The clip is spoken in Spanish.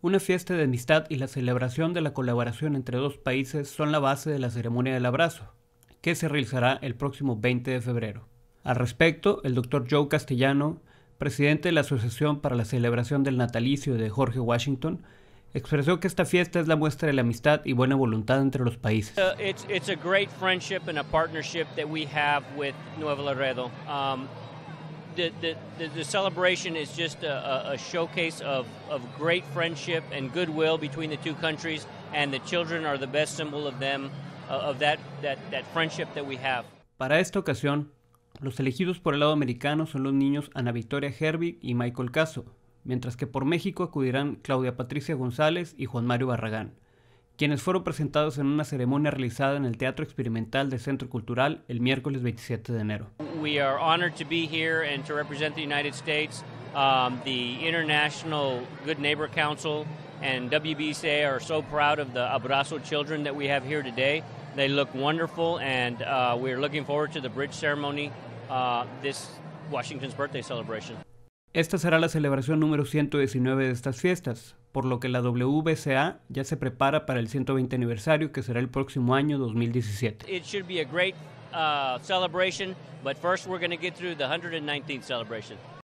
Una fiesta de amistad y la celebración de la colaboración entre dos países son la base de la ceremonia del abrazo, que se realizará el próximo 20 de febrero. Al respecto, el doctor Joe Castellano, presidente de la Asociación para la Celebración del Natalicio de Jorge Washington, expresó que esta fiesta es la muestra de la amistad y buena voluntad entre los países. Nuevo Laredo. Um, the, the, the, celebration is just a, a showcase of, of great friendship and goodwill between the two countries, and the children are the best symbol of them, uh, of that, that, that friendship that we have. Para esta ocasión, los elegidos por el lado americano son los niños Ana Victoria Herbig y Michael Caso, mientras que por México acudirán Claudia Patricia González y Juan Mario Barragán. quienes fueron presentados en una ceremonia realizada en el Teatro Experimental del Centro Cultural el miércoles 27 de enero. We are honored to be here and to represent the United States. Um, the International Good Neighbor Council and WBCA are so proud of the Abrazo children that we have here today. They look wonderful, and uh, we're looking forward to the bridge ceremony uh, this Washington's birthday celebration. Esta será la celebración número 119 de estas fiestas, por lo que la WBCA ya se prepara para el 120 aniversario que será el próximo año 2017. It should be a great uh, celebration, but first we're going to get through the 119 celebration.